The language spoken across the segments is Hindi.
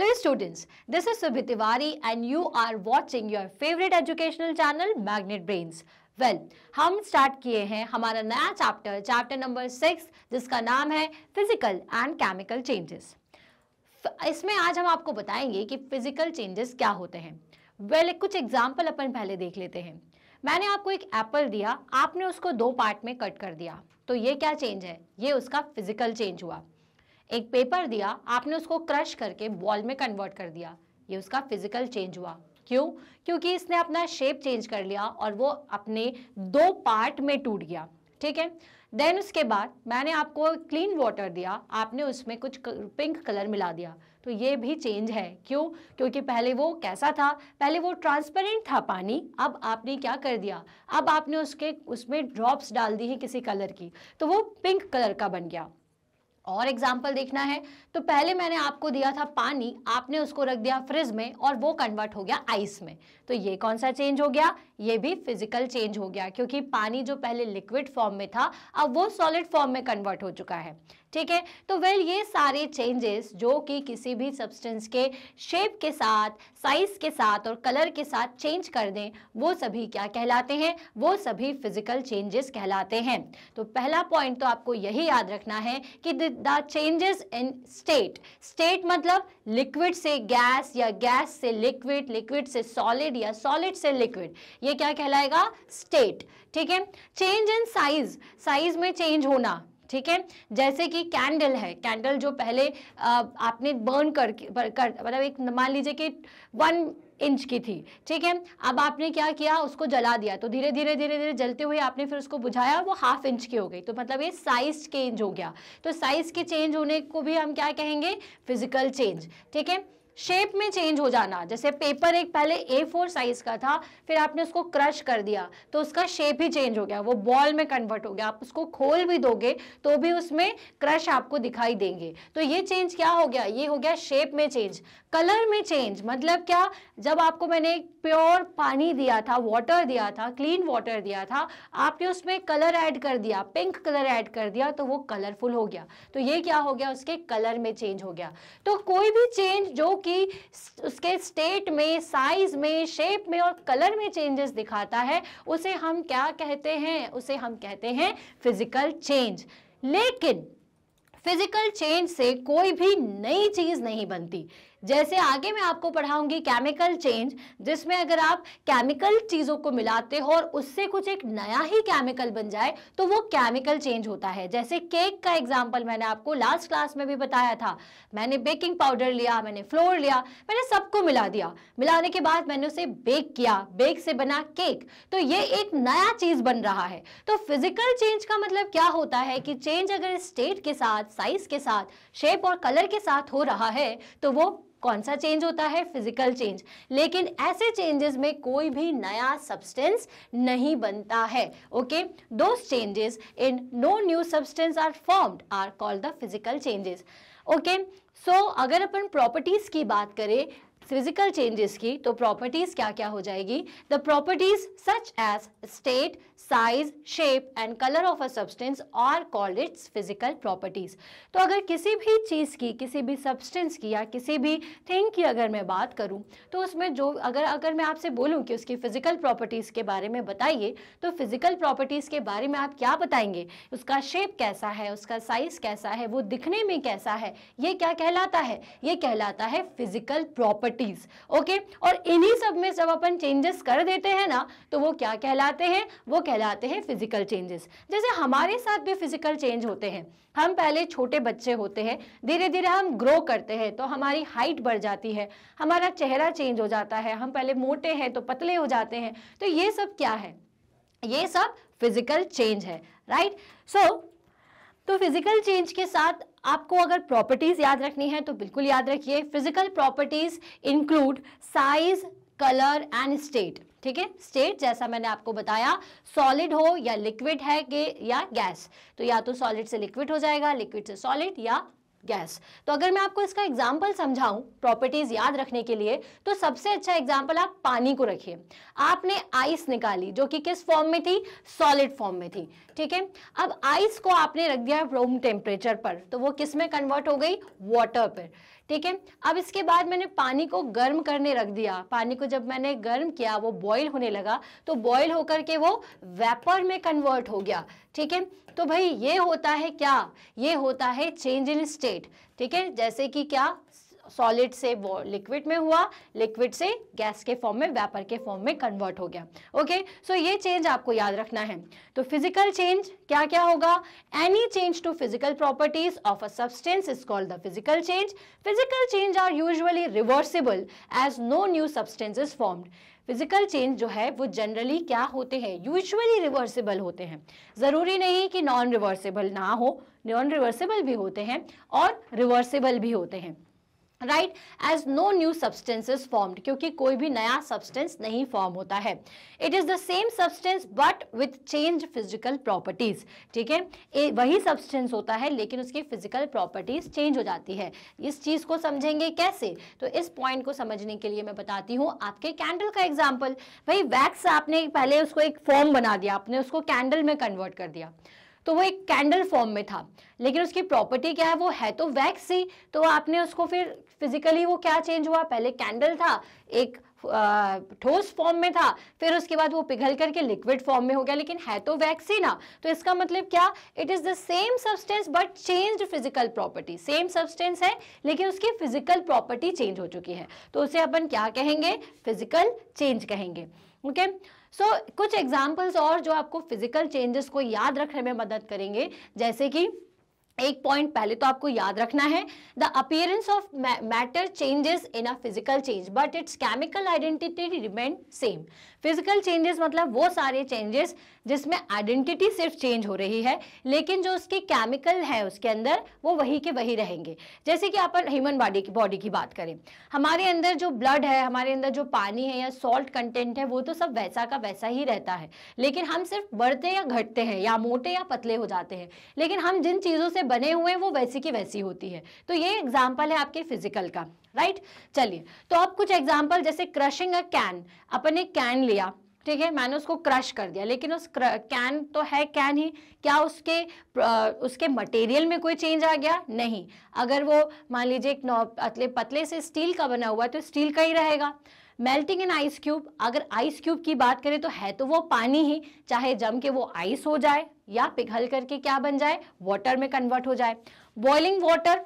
Hello students, this is Subhi Tiwari and you are watching your favorite educational channel Magnet Brains. Well well, हम स्टार्ट किए हैं हमारा नया चैप्टर चैप्टर नंबर सिक्स जिसका नाम है फिजिकल एंड केमिकल चेंजेस इसमें आज हम आपको बताएंगे कि फिजिकल चेंजेस क्या होते हैं वेल well, कुछ एग्जाम्पल अपन पहले देख लेते हैं मैंने आपको एक एप्पल दिया आपने उसको दो पार्ट में कट कर दिया तो ये क्या चेंज है ये उसका फिजिकल चेंज हुआ एक पेपर दिया आपने उसको क्रश करके बॉल में कन्वर्ट कर दिया ये उसका फिजिकल चेंज हुआ क्यों क्योंकि इसने अपना शेप चेंज कर लिया और वो अपने दो पार्ट में टूट गया ठीक है देन उसके बाद मैंने आपको क्लीन वाटर दिया आपने उसमें कुछ पिंक कलर मिला दिया तो ये भी चेंज है क्यों क्योंकि पहले वो कैसा था पहले वो ट्रांसपेरेंट था पानी अब आपने क्या कर दिया अब आपने उसके उसमें ड्रॉप्स डाल दी है किसी कलर की तो वो पिंक कलर का बन गया और एग्जाम्पल देखना है तो पहले मैंने आपको दिया था पानी आपने उसको रख दिया फ्रिज में और वो कन्वर्ट हो गया आइस में तो ये कौन सा चेंज हो गया ये भी फिजिकल चेंज हो गया क्योंकि पानी जो पहले लिक्विड फॉर्म में था अब वो सॉलिड फॉर्म में कन्वर्ट हो चुका है ठीक है तो वेल ये सारे चेंजेस जो कि किसी भी सब्सटेंस के शेप के साथ साइज के साथ और कलर के साथ चेंज कर दें वो सभी क्या कहलाते हैं वो सभी फिजिकल चेंजेस कहलाते हैं तो पहला पॉइंट तो आपको यही याद रखना है कि the changes in state state मतलब लिक्विड से गैस या गैस से लिक्विड लिक्विड से सॉलिड या सॉलिड से लिक्विड ये क्या कहलाएगा स्टेट ठीक है चेंज इन साइज साइज में चेंज होना ठीक है जैसे कि कैंडल है कैंडल जो पहले आ, आपने बर्न कर, मतलब एक मान लीजिए कि वन इंच की थी ठीक है अब आपने क्या किया उसको जला दिया तो धीरे धीरे धीरे धीरे जलते हुए आपने फिर उसको बुझाया वो हाफ इंच की हो गई तो मतलब ये साइज चेंज हो गया तो साइज के चेंज होने को भी हम क्या कहेंगे फिजिकल चेंज ठीक है शेप में चेंज हो जाना जैसे पेपर एक पहले ए फोर साइज का था फिर आपने उसको क्रश कर दिया तो उसका शेप ही चेंज हो गया वो बॉल में कन्वर्ट हो गया आप उसको खोल भी दोगे तो भी उसमें क्रश आपको दिखाई देंगे तो ये चेंज क्या हो गया ये हो गया शेप में चेंज कलर में चेंज मतलब क्या जब आपको मैंने प्योर पानी दिया था वाटर दिया था क्लीन वाटर दिया था आपने उसमें कलर ऐड कर दिया पिंक कलर ऐड कर दिया तो वो कलरफुल हो गया तो ये क्या हो गया उसके कलर में चेंज हो गया तो कोई भी चेंज जो कि उसके स्टेट में साइज में शेप में और कलर में चेंजेस दिखाता है उसे हम क्या कहते हैं उसे हम कहते हैं फिजिकल चेंज लेकिन फिजिकल चेंज से कोई भी नई चीज़ नहीं बनती जैसे आगे मैं आपको पढ़ाऊंगी केमिकल चेंज जिसमें अगर आप केमिकल चीज़ों को मिलाते हो और उससे कुछ एक नया ही केमिकल बन जाए तो वो केमिकल चेंज होता है जैसे केक का एग्जाम्पल मैंने आपको लास्ट क्लास में भी बताया था मैंने बेकिंग पाउडर लिया मैंने फ्लोर लिया मैंने सबको मिला दिया मिलाने के बाद मैंने उसे बेक किया बेक से बना केक तो ये एक नया चीज़ बन रहा है तो फिजिकल चेंज का मतलब क्या होता है कि चेंज अगर स्टेट के साथ साइज के साथ शेप और कलर के साथ हो रहा है तो वो कौन सा चेंज होता है फिजिकल चेंज लेकिन ऐसे चेंजेस में कोई भी नया सब्सटेंस नहीं बनता है ओके दो changes in no new substance are formed are called the physical changes okay so अगर अपन प्रॉपर्टीज़ की बात करें फिजिकल चेंजेस की तो प्रॉपर्टीज क्या क्या हो जाएगी the properties such as state size shape and colour of a substance are called its physical properties तो अगर किसी भी चीज़ की किसी भी सब्सटेंस की या किसी भी थिंग की अगर मैं बात करूं तो उसमें जो अगर अगर मैं आपसे बोलूं कि उसकी फिजिकल प्रॉपर्टीज के बारे में बताइए तो फिजिकल प्रॉपर्टीज के बारे में आप क्या बताएंगे उसका शेप कैसा है उसका साइज कैसा है वो दिखने में कैसा है ये क्या कहलाता है ये कहलाता है फिजिकल प्रॉपर्टी प्रॉपर्टीज ओके और इन्हीं सब में जब अपन चेंजेस कर देते हैं ना तो वो क्या कहलाते हैं वो कहलाते हैं फिजिकल चेंजेस जैसे हमारे साथ भी फिजिकल चेंज होते हैं हम पहले छोटे बच्चे होते हैं धीरे धीरे हम ग्रो करते हैं तो हमारी हाइट बढ़ जाती है हमारा चेहरा चेंज हो जाता है हम पहले मोटे हैं तो पतले हो जाते हैं तो ये सब क्या है ये सब फिजिकल चेंज है राइट सो so, तो फिजिकल चेंज के साथ आपको अगर प्रॉपर्टीज़ याद रखनी है तो बिल्कुल याद रखिए physical properties include size colour and state ठीक है स्टेट जैसा मैंने आपको बताया सॉलिड हो या लिक्विड है के या गैस तो या तो सॉलिड से लिक्विड हो जाएगा लिक्विड से सॉलिड या गैस तो अगर मैं आपको इसका एग्जाम्पल समझाऊं प्रॉपर्टीज याद रखने के लिए तो सबसे अच्छा एग्जाम्पल आप पानी को रखिए आपने आइस निकाली जो कि किस फॉर्म में थी सॉलिड फॉर्म में थी ठीक है अब आइस को आपने रख दिया रूम टेम्परेचर पर तो वो किस में कन्वर्ट हो गई वाटर पर ठीक है अब इसके बाद मैंने पानी को गर्म करने रख दिया पानी को जब मैंने गर्म किया वो बॉयल होने लगा तो बॉयल होकर के वो वेपर में कन्वर्ट हो गया ठीक है तो भाई ये होता है क्या ये होता है चेंज इन स्टेट ठीक है जैसे कि क्या सॉलिड से वो लिक्विड में हुआ लिक्विड से गैस के फॉर्म में वेपर के फॉर्म में कन्वर्ट हो गया ओके okay? सो so ये चेंज आपको याद रखना है तो फिजिकल चेंज क्या क्या होगा any change to physical properties of a substance is called the physical change physical change are usually reversible as no new substance is formed physical change जो है वो जनरली क्या होते हैं यूजली रिवर्सिबल होते हैं ज़रूरी नहीं कि नॉन रिवर्सिबल ना हो नॉन रिवर्सिबल भी होते हैं और रिवर्सिबल भी होते हैं right as no new substance is formed क्योंकि कोई भी नया सब्सटेंस नहीं फॉर्म होता है it is the same substance but with change physical properties ठीक है वही सब्सटेंस होता है लेकिन उसकी फिजिकल प्रॉपर्टीज चेंज हो जाती है इस चीज़ को समझेंगे कैसे तो इस पॉइंट को समझने के लिए मैं बताती हूँ आपके कैंडल का एग्जाम्पल भाई वैक्स आपने पहले उसको एक फॉर्म बना दिया आपने उसको कैंडल में कन्वर्ट कर दिया तो वो एक कैंडल फॉर्म में था लेकिन उसकी प्रॉपर्टी क्या है वो है तो वैक्स ही तो आपने उसको फिर फिजिकली वो क्या चेंज हुआ पहले कैंडल था एक ठोस फॉर्म में था फिर उसके बाद वो पिघल करके लिक्विड फॉर्म में हो गया लेकिन है तो वैक्स ही ना तो इसका मतलब क्या it is the same substance but change physical property same substance है लेकिन उसकी फिजिकल प्रॉपर्टी चेंज हो चुकी है तो उसे अपन क्या कहेंगे फिजिकल चेंज कहेंगे ओके okay? सो so, कुछ एग्जाम्पल्स और जो आपको फिजिकल चेंजेस को याद रखने में मदद करेंगे जैसे कि एक पॉइंट पहले तो आपको याद रखना है the appearance of matter changes in a physical change but its chemical identity remain same physical changes मतलब वो सारे चेंजेस जिसमें आइडेंटिटी सिर्फ चेंज हो रही है लेकिन जो उसके केमिकल है उसके अंदर वो वही के वही रहेंगे जैसे कि आप ह्यूमन बॉडी की बॉडी की बात करें हमारे अंदर जो ब्लड है हमारे अंदर जो पानी है या सॉल्ट कंटेंट है वो तो सब वैसा का वैसा ही रहता है लेकिन हम सिर्फ बढ़ते या घटते हैं या मोटे या पतले हो जाते हैं लेकिन हम जिन चीज़ों से में बने हुए हैं वो वैसी की वैसी होती है तो ये एग्जाम्पल है आपके फिजिकल का राइट चलिए तो अब कुछ एग्जाम्पल जैसे क्रशिंग अ कैन अपन कैन लिया ठीक है मैंने उसको क्रश कर दिया लेकिन उस कैन तो है कैन ही क्या उसके आ, उसके मटेरियल में कोई चेंज आ गया नहीं अगर वो मान लीजिए एक नौ पतले पतले से स्टील का बना हुआ है तो स्टील का ही रहेगा मेल्टिंग इन आइस क्यूब अगर आइस क्यूब की बात करें तो है तो वो पानी ही चाहे जम के वो आइस हो जाए या पिघल करके क्या बन जाए वाटर में कन्वर्ट हो जाए बॉइलिंग वाटर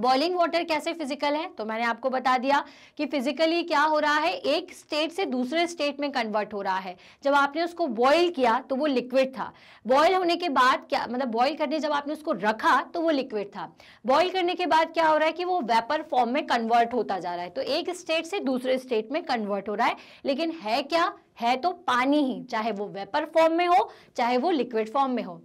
बॉइलिंग वाटर कैसे फिजिकल है तो मैंने आपको बता दिया कि फिजिकली क्या हो रहा है एक स्टेट से दूसरे स्टेट में कन्वर्ट हो रहा है जब आपने उसको बॉइल किया तो वो लिक्विड था बॉइल होने के बाद क्या मतलब बॉइल करने जब आपने उसको रखा तो वो लिक्विड था बॉइल करने के बाद क्या हो रहा है कि वो वेपर फॉर्म में कन्वर्ट होता जा रहा है तो एक स्टेट से दूसरे स्टेट में कन्वर्ट हो रहा है लेकिन है क्या है तो पानी ही चाहे वो वेपर फॉर्म में हो चाहे वो लिक्विड फॉर्म में हो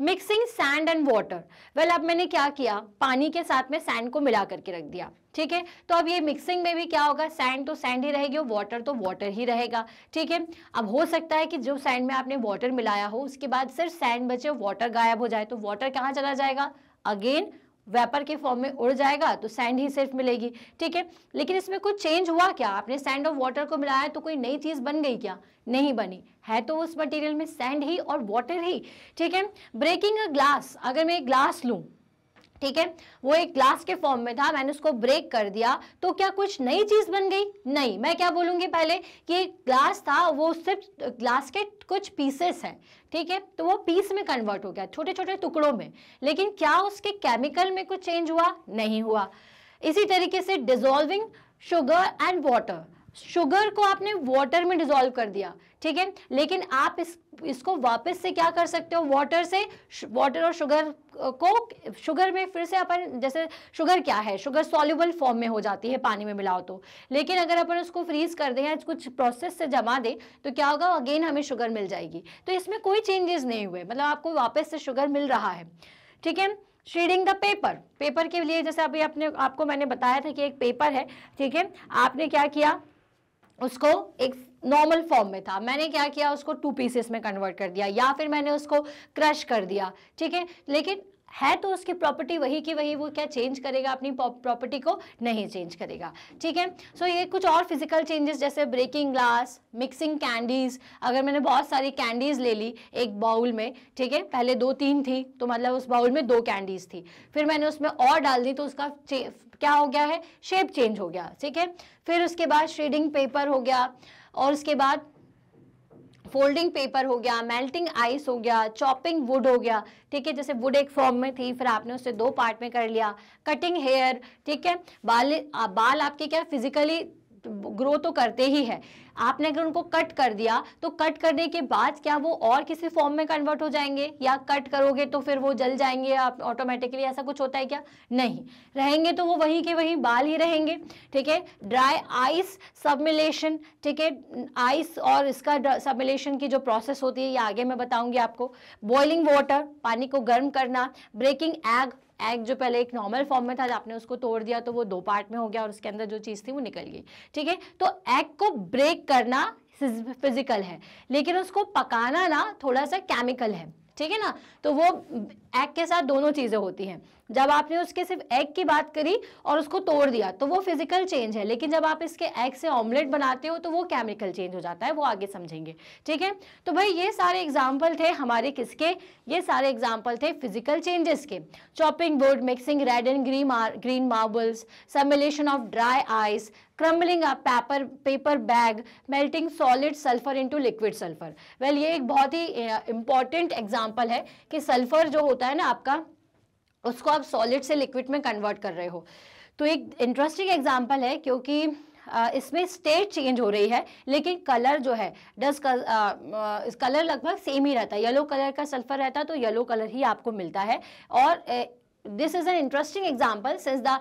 mixing sand and water well अब मैंने क्या किया पानी के साथ में सैंड को मिला करके रख दिया ठीक है तो अब ये मिक्सिंग में भी क्या होगा सैंड तो सैंड ही रहेगी और वाटर तो वाटर ही रहेगा ठीक है अब हो सकता है कि जो सैंड में आपने वाटर मिलाया हो उसके बाद सिर्फ सैंड बचे वाटर गायब हो जाए तो वाटर कहाँ चला जाएगा अगेन वेपर के फॉर्म में उड़ जाएगा तो सैंड ही सिर्फ मिलेगी ठीक है लेकिन इसमें कुछ चेंज हुआ क्या आपने सैंड और वाटर को मिलाया तो कोई नई चीज़ बन गई क्या नहीं बनी है तो उस मटेरियल में सैंड ही और वाटर ही ठीक है ब्रेकिंग अ ग्लास अगर मैं ग्लास लूँ ठीक है वो एक ग्लास के फॉर्म में था मैंने उसको ब्रेक कर दिया तो क्या कुछ नई चीज बन गई नहीं मैं क्या बोलूँगी पहले कि एक ग्लास था वो सिर्फ ग्लास के कुछ पीसेस हैं ठीक है तो वो पीस में कन्वर्ट हो गया छोटे छोटे टुकड़ों में लेकिन क्या उसके केमिकल में कुछ चेंज हुआ नहीं हुआ इसी तरीके से dissolving sugar and water sugar को आपने वाटर में डिजोल्व कर दिया ठीक है लेकिन आप इस इसको वापस से क्या कर सकते हो वाटर से वाटर और शुगर को शुगर में फिर से अपन जैसे शुगर क्या है शुगर सॉल्यूबल फॉर्म में हो जाती है पानी में मिलाओ तो लेकिन अगर अपन उसको फ्रीज कर दें या कुछ प्रोसेस से जमा दें तो क्या होगा अगेन हमें शुगर मिल जाएगी तो इसमें कोई चेंजेस नहीं हुए मतलब आपको वापस से शुगर मिल रहा है ठीक है शेडिंग द पेपर पेपर के लिए जैसे अभी आपने आपको मैंने बताया था कि एक पेपर है ठीक है आपने क्या किया उसको एक नॉर्मल फॉर्म में था मैंने क्या किया उसको टू पीसेस में कन्वर्ट कर दिया या फिर मैंने उसको क्रश कर दिया ठीक है लेकिन है तो उसकी प्रॉपर्टी वही की वही वो क्या चेंज करेगा अपनी प्रॉपर्टी को नहीं चेंज करेगा ठीक है सो so, ये कुछ और फिजिकल चेंजेस जैसे ब्रेकिंग ग्लास मिक्सिंग कैंडीज़ अगर मैंने बहुत सारी कैंडीज़ ले ली एक बाउल में ठीक है पहले दो तीन थी तो मतलब उस बाउल में दो कैंडीज़ थी फिर मैंने उसमें और डाल दी तो उसका क्या हो गया है शेप चेंज हो गया ठीक है फिर उसके बाद शेडिंग पेपर हो गया और उसके बाद फोल्डिंग पेपर हो गया मेल्टिंग आइस हो गया चॉपिंग वुड हो गया ठीक है जैसे वुड एक फॉर्म में थी फिर आपने उसे दो पार्ट में कर लिया कटिंग हेयर ठीक है बाल बाल आपके क्या फिजिकली ग्रो तो करते ही है आपने अगर उनको कट कर दिया तो कट करने के बाद क्या वो और किसी फॉर्म में कन्वर्ट हो जाएंगे या कट करोगे तो फिर वो जल जाएंगे आप ऑटोमेटिकली ऐसा कुछ होता है क्या नहीं रहेंगे तो वो वहीं के वहीं बाल ही रहेंगे ठीक है ड्राई आइस सबमिलेशन ठीक है आइस और इसका सबमिलेशन की जो प्रोसेस होती है ये आगे मैं बताऊंगी आपको बॉइलिंग वाटर पानी को गर्म करना ब्रेकिंग एग एग जो पहले एक नॉर्मल फॉर्म में था आपने उसको तोड़ दिया तो वो दो पार्ट में हो गया और उसके अंदर जो चीज़ थी वो निकल गई ठीक है तो एग को ब्रेक करना फिजिकल है लेकिन उसको पकाना ना थोड़ा सा केमिकल है ठीक है ना तो वो एग के साथ दोनों चीज़ें होती हैं जब आपने उसके सिर्फ एग की बात करी और उसको तोड़ दिया तो वो फिजिकल चेंज है लेकिन जब आप इसके एग से ऑमलेट बनाते हो तो वो केमिकल चेंज हो जाता है वो आगे समझेंगे ठीक है तो भाई ये सारे एग्जाम्पल थे हमारे किसके ये सारे एग्जाम्पल थे फिजिकल चेंजेस के chopping board mixing red and green green marbles sublimation of dry ice crumbling a paper paper bag melting solid sulphur into liquid sulphur well ये एक बहुत ही इंपॉर्टेंट एग्जांपल है कि सल्फर जो होता है ना आपका उसको आप सॉलिड से लिक्विड में कन्वर्ट कर रहे हो तो एक इंटरेस्टिंग एग्जाम्पल है क्योंकि इसमें स्टेट चेंज हो रही है लेकिन कलर जो है डस कलर लगभग सेम ही रहता है येलो कलर का सल्फर रहता है तो येलो कलर ही आपको मिलता है और this is an interesting example since the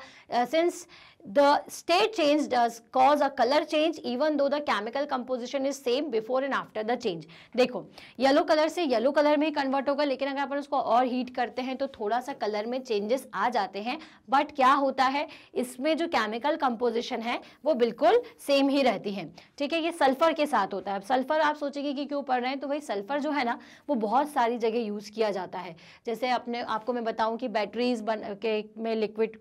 since the state change does cause a color change even though the chemical composition is same before and after the change देखो येलो कलर से येलो कलर में ही कन्वर्ट होगा लेकिन अगर अपन उसको और हीट करते हैं तो थोड़ा सा कलर में चेंजेस आ जाते हैं बट क्या होता है इसमें जो केमिकल कंपोजिशन है वो बिल्कुल सेम ही रहती है ठीक है ये सल्फर के साथ होता है अब सल्फर आप सोचेंगे कि क्यों पढ़ रहे हैं तो भाई सल्फर जो है ना वो बहुत सारी जगह यूज़ किया जाता है जैसे अपने आपको मैं बताऊँ कि बैटरीज बन के में liquid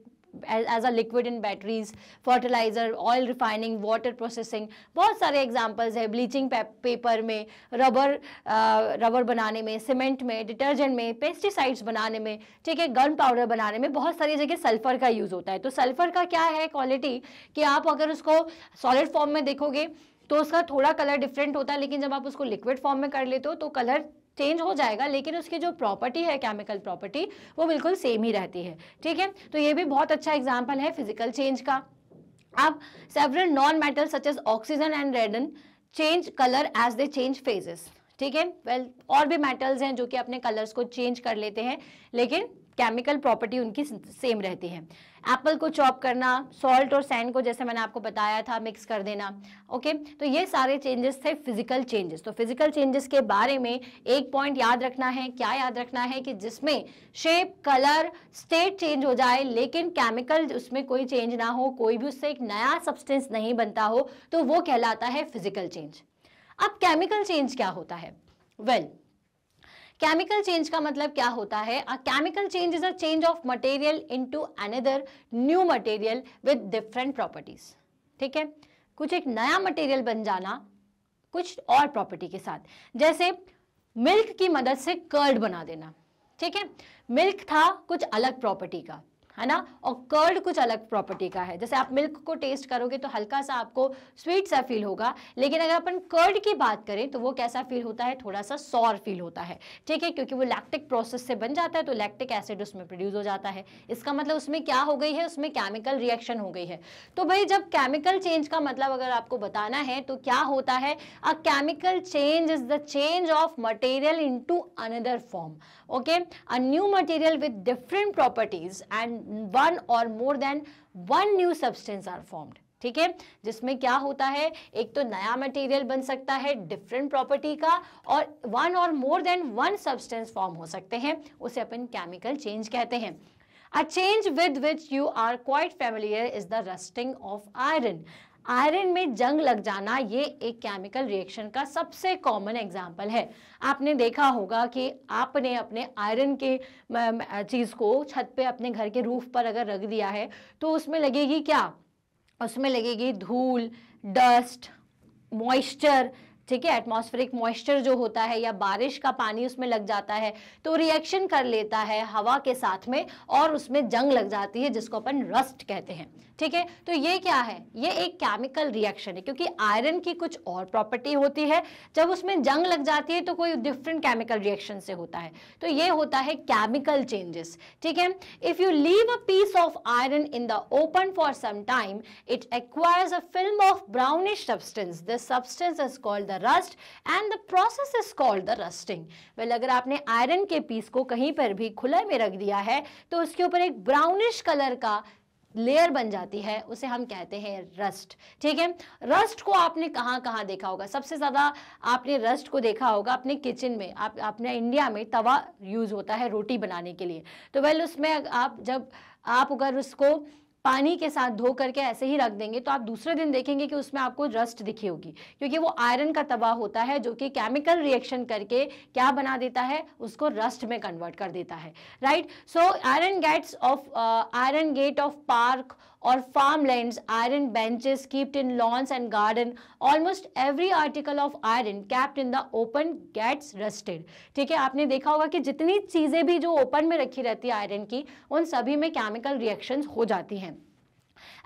as a liquid in batteries fertiliser oil refining water processing बहुत सारे एग्जाम्पल्स है ब्लीचिंग पेपर में रबर रबर uh, बनाने में सीमेंट में डिटर्जेंट में पेस्टिसाइड्स बनाने में ठीक है गन पाउडर बनाने में बहुत सारी जगह सल्फ़र का यूज़ होता है तो सल्फ़र का क्या है क्वालिटी कि आप अगर उसको सॉलिड फॉर्म में देखोगे तो उसका थोड़ा कलर डिफरेंट होता है लेकिन जब आप उसको लिक्विड फॉर्म में कर लेते हो तो कलर चेंज हो जाएगा लेकिन उसकी जो प्रॉपर्टी है केमिकल प्रॉपर्टी वो बिल्कुल सेम ही रहती है ठीक है तो ये भी बहुत अच्छा एग्जाम्पल है फिजिकल चेंज का अब several non metal such as oxygen and radon change colour as they change phases ठीक है वेल और भी मेटल्स हैं जो कि अपने कलर्स को चेंज कर लेते हैं लेकिन केमिकल प्रॉपर्टी उनकी सेम रहती है एप्पल को चॉप करना सॉल्ट और सैंड को जैसे मैंने आपको बताया था मिक्स कर देना ओके तो ये सारे चेंजेस थे फिजिकल चेंजेस तो फिजिकल चेंजेस के बारे में एक पॉइंट याद रखना है क्या याद रखना है कि जिसमें शेप कलर स्टेट चेंज हो जाए लेकिन केमिकल उसमें कोई चेंज ना हो कोई भी उससे एक नया सब्सटेंस नहीं बनता हो तो वो कहलाता है फिजिकल चेंज अब केमिकल चेंज क्या होता है वेल well, केमिकल चेंज का मतलब क्या होता है chemical change is a change of material into another new material with different properties ठीक है कुछ एक नया मटेरियल बन जाना कुछ और प्रॉपर्टी के साथ जैसे मिल्क की मदद से कर्ड बना देना ठीक है मिल्क था कुछ अलग प्रॉपर्टी का है ना और कर्ड कुछ अलग प्रॉपर्टी का है जैसे आप मिल्क को टेस्ट करोगे तो हल्का सा आपको स्वीट सा फील होगा लेकिन अगर अपन कर्ड की बात करें तो वो कैसा फील होता है थोड़ा सा सौर फील होता है ठीक है क्योंकि वो लैक्टिक प्रोसेस से बन जाता है तो लैक्टिक एसिड उसमें प्रोड्यूस हो जाता है इसका मतलब उसमें क्या हो गई है उसमें केमिकल रिएक्शन हो गई है तो भाई जब केमिकल चेंज का मतलब अगर आपको बताना है तो क्या होता है a chemical change is the change of material into another form okay a new material with different properties and one or more than one new substance are formed ठीक है जिसमें क्या होता है एक तो नया मटेरियल बन सकता है डिफरेंट प्रॉपर्टी का और one or more than one substance form हो सकते हैं उसे अपन केमिकल चेंज कहते हैं a change with which you are quite familiar is the rusting of iron iron में जंग लग जाना ये एक केमिकल रिएक्शन का सबसे कॉमन एग्जाम्पल है आपने देखा होगा कि आपने अपने आयरन के चीज़ को छत पे अपने घर के रूफ पर अगर रख दिया है तो उसमें लगेगी क्या उसमें लगेगी धूल डस्ट मॉइस्चर ठीक है एटमॉस्फेरिक मॉइस्चर जो होता है या बारिश का पानी उसमें लग जाता है तो रिएक्शन कर लेता है हवा के साथ में और उसमें जंग लग जाती है जिसको अपन रस्ट कहते हैं ठीक है तो ये क्या है ये एक केमिकल रिएक्शन है क्योंकि आयरन की कुछ और प्रॉपर्टी होती है जब उसमें जंग लग जाती है तो कोई डिफरेंट केमिकल रिएक्शन से होता है तो ये होता है केमिकल चेंजेस ठीक है if you leave a piece of iron in the open for some time it acquires a film of brownish substance this substance is called the rust and the process is called the rusting well अगर आपने आयरन के पीस को कहीं पर भी खुले में रख दिया है तो उसके ऊपर एक ब्राउनिश कलर का लेयर बन जाती है उसे हम कहते हैं रस्ट ठीक है रस्ट को आपने कहाँ कहाँ देखा होगा सबसे ज़्यादा आपने रस्ट को देखा होगा अपने किचन में आप अपने इंडिया में तवा यूज़ होता है रोटी बनाने के लिए तो वेल उसमें आप जब आप अगर उसको पानी के साथ धो करके ऐसे ही रख देंगे तो आप दूसरे दिन देखेंगे कि उसमें आपको रस्ट दिखी होगी क्योंकि वो आयरन का तबाह होता है जो कि केमिकल रिएक्शन करके क्या बना देता है उसको रस्ट में कन्वर्ट कर देता है right so iron gates of iron gate of park और farm land iron benches kept in lawns and garden almost every article of iron kept in the open gets rusted ठीक है आपने देखा होगा कि जितनी चीज़ें भी जो ओपन में रखी रहती है आयरन की उन सभी में केमिकल रिएक्शन हो जाती हैं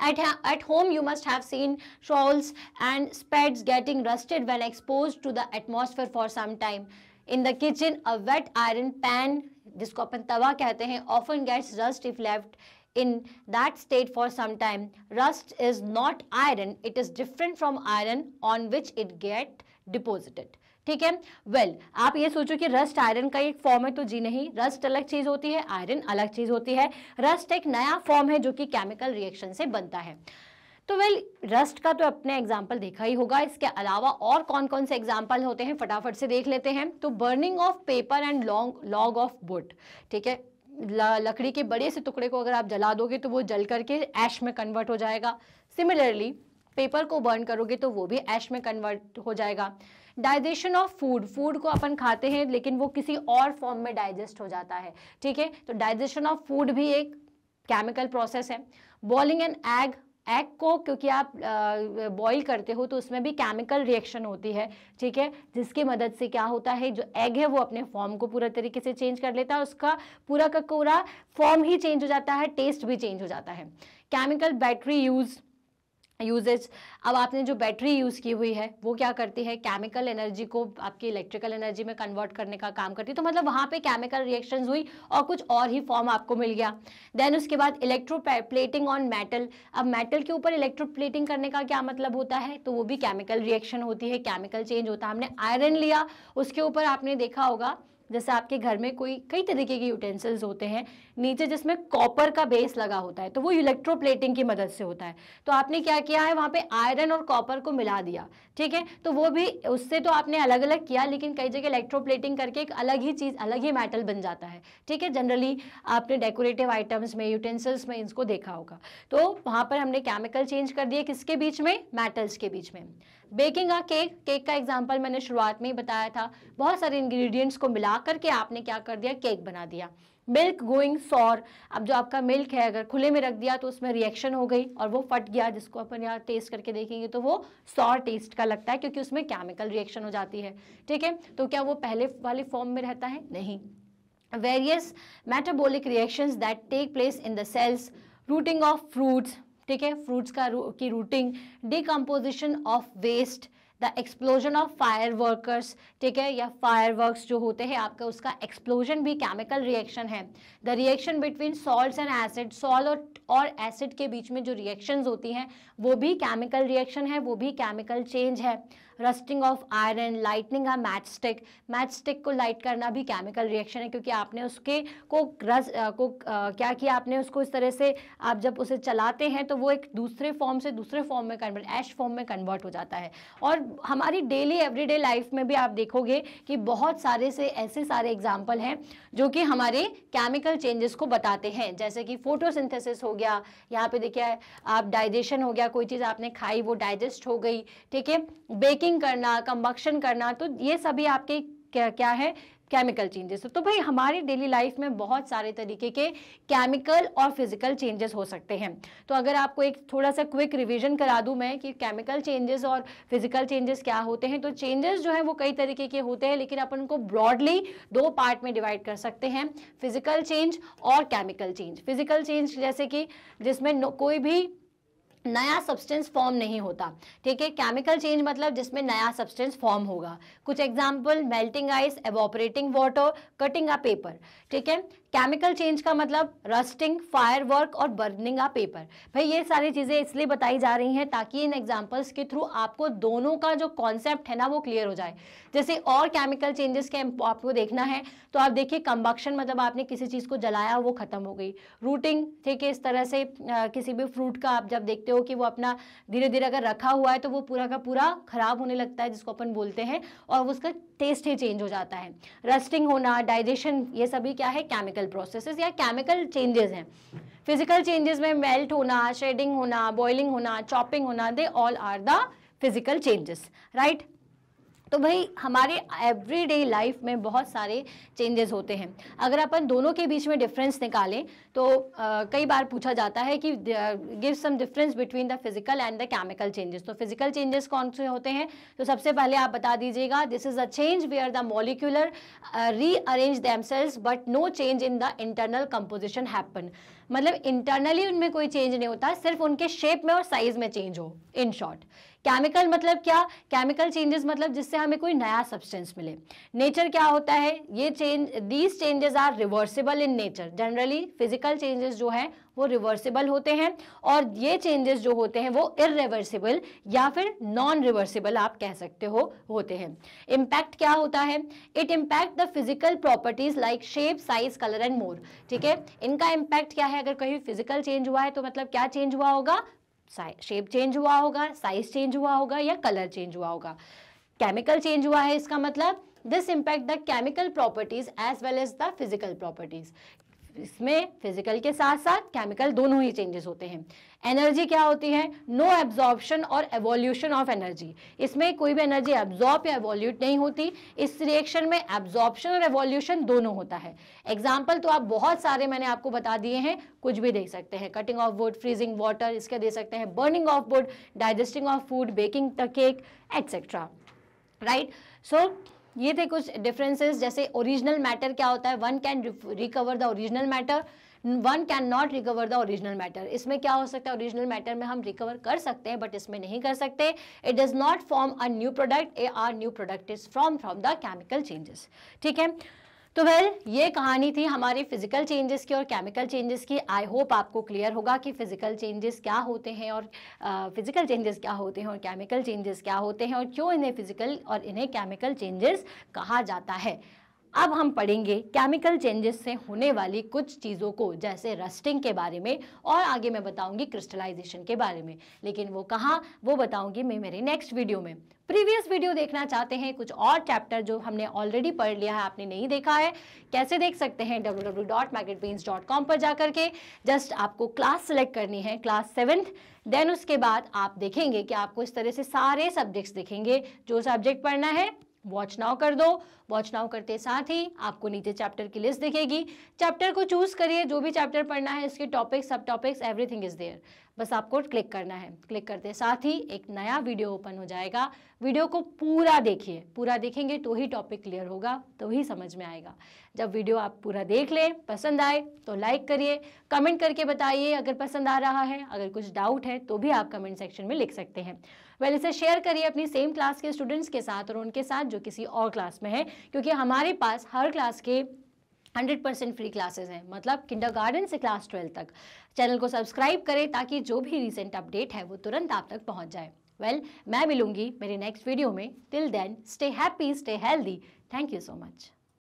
At, at home, you must have seen shawls and speds getting rusted when exposed to the atmosphere for some time. In the kitchen, a wet iron pan जिसको अपन तवा कहते हैं often gets rust if left in that state for some time, rust is not iron. It is different from iron on which it get deposited. ठीक है वेल well, आप ये सोचो कि रस्ट आयरन का एक फॉर्म है तो जी नहीं रस्ट अलग चीज़ होती है आयरन अलग चीज़ होती है रस्ट एक नया फॉर्म है जो कि केमिकल रिएक्शन से बनता है तो वेल रस्ट का तो अपने एग्जाम्पल देखा ही होगा इसके अलावा और कौन कौन से एग्जाम्पल होते हैं फटाफट से देख लेते हैं तो burning of paper and long log of wood ठीक है लकड़ी के बड़े से टुकड़े को अगर आप जला दोगे तो वो जल करके ऐश में कन्वर्ट हो जाएगा सिमिलरली पेपर को बर्न करोगे तो वो भी ऐश में कन्वर्ट हो जाएगा डाइजेशन ऑफ फूड फूड को अपन खाते हैं लेकिन वो किसी और फॉर्म में डाइजेस्ट हो जाता है ठीक है तो डाइजेशन ऑफ फूड भी एक केमिकल प्रोसेस है बॉलिंग एन एग एग को क्योंकि आप बॉईल करते हो तो उसमें भी केमिकल रिएक्शन होती है ठीक है जिसकी मदद से क्या होता है जो एग है वो अपने फॉर्म को पूरा तरीके से चेंज कर लेता है उसका पूरा का पूरा फॉर्म ही चेंज हो जाता है टेस्ट भी चेंज हो जाता है केमिकल बैटरी यूज़ यूजेज अब आपने जो बैटरी यूज़ की हुई है वो क्या करती है केमिकल एनर्जी को आपकी इलेक्ट्रिकल एनर्जी में कन्वर्ट करने का काम करती है तो मतलब वहाँ पे केमिकल रिएक्शंस हुई और कुछ और ही फॉर्म आपको मिल गया देन उसके बाद इलेक्ट्रो प्लेटिंग ऑन मेटल अब मेटल के ऊपर इलेक्ट्रो प्लेटिंग करने का क्या मतलब होता है तो वो भी केमिकल रिएक्शन होती है केमिकल चेंज होता है हमने आयरन लिया उसके ऊपर आपने देखा होगा जैसे आपके घर में कोई कई तरीके के यूटेंसिल्स होते हैं नीचे जिसमें कॉपर का बेस लगा होता है तो वो इलेक्ट्रोप्लेटिंग की मदद से होता है तो आपने क्या किया है वहाँ पे आयरन और कॉपर को मिला दिया ठीक है तो वो भी उससे तो आपने अलग अलग किया लेकिन कई जगह इलेक्ट्रोप्लेटिंग करके एक अलग ही चीज़ अलग ही मेटल बन जाता है ठीक है जनरली आपने डेकोरेटिव आइटम्स में यूटेंसिल्स में इसको देखा होगा तो वहाँ पर हमने केमिकल चेंज कर दिया किसके बीच में मेटल्स के बीच में बेकिंग अ केक केक का एग्जाम्पल मैंने शुरुआत में ही बताया था बहुत सारे इंग्रेडिएंट्स को मिला करके आपने क्या कर दिया केक बना दिया मिल्क गोइंग सॉर अब जो आपका मिल्क है अगर खुले में रख दिया तो उसमें रिएक्शन हो गई और वो फट गया जिसको अपन यहाँ टेस्ट करके देखेंगे तो वो सॉर टेस्ट का लगता है क्योंकि उसमें केमिकल रिएक्शन हो जाती है ठीक है तो क्या वो पहले वाले फॉर्म में रहता है नहीं various metabolic reactions that take place in the cells rotting of fruits ठीक है फ्रूट्स का रू, की rotting decomposition of waste the explosion of fire workers ठीक है या फायर वर्कस जो होते हैं आपका उसका एक्सप्लोजन भी केमिकल रिएक्शन है the reaction between salt and acid salt और एसिड के बीच में जो रिएक्शंस होती हैं वो भी केमिकल रिएक्शन है वो भी केमिकल चेंज है rusting of iron lighting a matchstick matchstick को लाइट करना भी केमिकल रिएक्शन है क्योंकि आपने उसके को रस को आ, क्या किया आपने उसको इस तरह से आप जब उसे चलाते हैं तो वो एक दूसरे फॉर्म से दूसरे फॉर्म में कन्वर्ट एश फॉर्म में कन्वर्ट हो जाता है और हमारी डेली एवरीडे लाइफ में भी आप देखोगे कि बहुत सारे से ऐसे सारे एग्जाम्पल हैं जो कि हमारे केमिकल चेंजेस को बताते हैं जैसे कि फोटोसिंथेसिस हो गया यहाँ पे देखिए आप डाइजेशन हो गया कोई चीज़ आपने खाई वो डाइजेस्ट हो गई ठीक है बेकिंग कुकिंग करना कम्बक्शन करना तो ये सभी आपके क्या क्या है केमिकल चेंजेस तो भाई हमारी डेली लाइफ में बहुत सारे तरीके के केमिकल और फिजिकल चेंजेस हो सकते हैं तो अगर आपको एक थोड़ा सा क्विक रिवीजन करा दूं मैं कि केमिकल चेंजेस और फिजिकल चेंजेस क्या होते हैं तो चेंजेस जो है वो कई तरीके के होते हैं लेकिन अपन को ब्रॉडली दो पार्ट में डिवाइड कर सकते हैं फिजिकल चेंज और केमिकल चेंज फिजिकल चेंज जैसे कि जिसमें कोई भी नया सब्सटेंस फॉर्म नहीं होता ठीक है केमिकल चेंज मतलब जिसमें नया सब्सटेंस फॉर्म होगा कुछ example melting ice evaporating water cutting a paper ठीक है केमिकल चेंज का मतलब रस्टिंग फायरवर्क और बर्निंग आ पेपर भाई ये सारी चीज़ें इसलिए बताई जा रही हैं ताकि इन एग्जांपल्स के थ्रू आपको दोनों का जो कॉन्सेप्ट है ना वो क्लियर हो जाए जैसे और केमिकल चेंजेस के आपको देखना है तो आप देखिए कंबक्शन मतलब आपने किसी चीज़ को जलाया वो ख़त्म हो गई रूटिंग ठीक है इस तरह से आ, किसी भी फ्रूट का आप जब देखते हो कि वो अपना धीरे धीरे अगर रखा हुआ है तो वो पूरा का पूरा ख़राब होने लगता है जिसको अपन बोलते हैं और उसका टेस्ट ही चेंज हो जाता है रस्टिंग होना डाइजेशन ये सभी क्या है केमिकल केमिकल प्रोसेसेस या केमिकल चेंजेस हैं फिजिकल चेंजेस में मेल्ट होना शेडिंग होना बॉइलिंग होना चॉपिंग होना they all are the physical changes right तो भाई हमारे एवरीडे लाइफ में बहुत सारे चेंजेस होते हैं अगर अपन दोनों के बीच में डिफरेंस निकालें तो आ, कई बार पूछा जाता है कि give some difference between the physical and the chemical changes तो फिजिकल चेंजेस कौन से होते हैं तो सबसे पहले आप बता दीजिएगा this is a change are the molecular rearrange themselves but no change in the internal composition happen मतलब इंटरनली उनमें कोई चेंज नहीं होता सिर्फ उनके शेप में और साइज में चेंज हो इन शॉर्ट केमिकल मतलब क्या केमिकल चेंजेस मतलब जिससे हमें कोई नया सब्सटेंस मिले नेचर क्या होता है ये change these changes are reversible in nature generally physical changes जो है वो रिवर्सिबल होते हैं और ये चेंजेस जो होते हैं वो इरिवर्सिबल या फिर नॉन रिवर्सिबल आप कह सकते हो होते हैं इम्पैक्ट क्या होता है it impact the physical properties like shape size colour and more ठीक है इनका इम्पैक्ट क्या है अगर कहीं फिजिकल चेंज हुआ है तो मतलब क्या चेंज हुआ होगा शेप चेंज हुआ होगा साइज चेंज हुआ होगा या कलर चेंज हुआ होगा केमिकल चेंज हुआ है इसका मतलब this impact the chemical properties as well as the physical properties इसमें फिजिकल के साथ साथ केमिकल दोनों ही चेंजेस होते हैं एनर्जी क्या होती है no absorption or evolution of energy इसमें कोई भी एनर्जी एब्जॉर्ब या एवोल्यूट नहीं होती इस रिएक्शन में एब्जॉर्बन और एवोल्यूशन दोनों होता है एग्जाम्पल तो आप बहुत सारे मैंने आपको बता दिए हैं कुछ भी दे सकते हैं cutting of wood freezing water इसके दे सकते हैं burning of wood digesting of food baking the cake etcetera right so ये थे कुछ डिफरेंसेस जैसे ओरिजिनल मैटर क्या होता है one can recover the original matter one can not recover the original matter इसमें क्या हो सकता है ओरिजिनल मैटर में हम रिकवर कर सकते हैं बट इसमें नहीं कर सकते it does not form a new product a or new product is from from the chemical changes ठीक है तो वेल ये कहानी थी हमारी फिजिकल चेंजेस की और केमिकल चेंजेस की आई होप आपको क्लियर होगा कि फिजिकल चेंजेस क्या होते हैं और फिजिकल चेंजेस क्या होते हैं और केमिकल चेंजेस क्या होते हैं और क्यों इन्हें फिजिकल और इन्हें केमिकल चेंजेस कहा जाता है अब हम पढ़ेंगे केमिकल चेंजेस से होने वाली कुछ चीज़ों को जैसे रस्टिंग के बारे में और आगे मैं बताऊंगी क्रिस्टलाइजेशन के बारे में लेकिन वो कहाँ वो बताऊंगी मैं मेरे नेक्स्ट वीडियो में प्रीवियस वीडियो देखना चाहते हैं कुछ और चैप्टर जो हमने ऑलरेडी पढ़ लिया है आपने नहीं देखा है कैसे देख सकते हैं डब्ल्यू पर जा करके जस्ट आपको क्लास सेलेक्ट करनी है क्लास सेवन्थ देन उसके बाद आप देखेंगे कि आपको इस तरह से सारे सब्जेक्ट्स देखेंगे जो सब्जेक्ट पढ़ना है वॉच नाउ कर दो वॉच नाउ करते साथ ही आपको नीचे चैप्टर की लिस्ट दिखेगी चैप्टर को चूज करिए जो भी चैप्टर पढ़ना है इसके टॉपिक सब टॉपिक्स एवरीथिंग इज देयर बस आपको क्लिक करना है क्लिक करते साथ ही एक नया वीडियो ओपन हो जाएगा वीडियो को पूरा देखिए पूरा देखेंगे तो ही टॉपिक क्लियर होगा तो ही समझ में आएगा जब वीडियो आप पूरा देख लें पसंद आए तो लाइक करिए कमेंट करके बताइए अगर पसंद आ रहा है अगर कुछ डाउट है तो भी आप कमेंट सेक्शन में लिख सकते हैं वेल इसे शेयर करिए अपनी सेम क्लास के स्टूडेंट्स के साथ और उनके साथ जो किसी और क्लास में है क्योंकि हमारे पास हर क्लास के 100 परसेंट फ्री क्लासेस हैं मतलब किंडरगार्टन से क्लास ट्वेल्व तक चैनल को सब्सक्राइब करें ताकि जो भी रिसेंट अपडेट है वो तुरंत आप तक पहुंच जाए वेल well, मैं मिलूंगी मेरे नेक्स्ट वीडियो में till then stay happy stay healthy thank you so much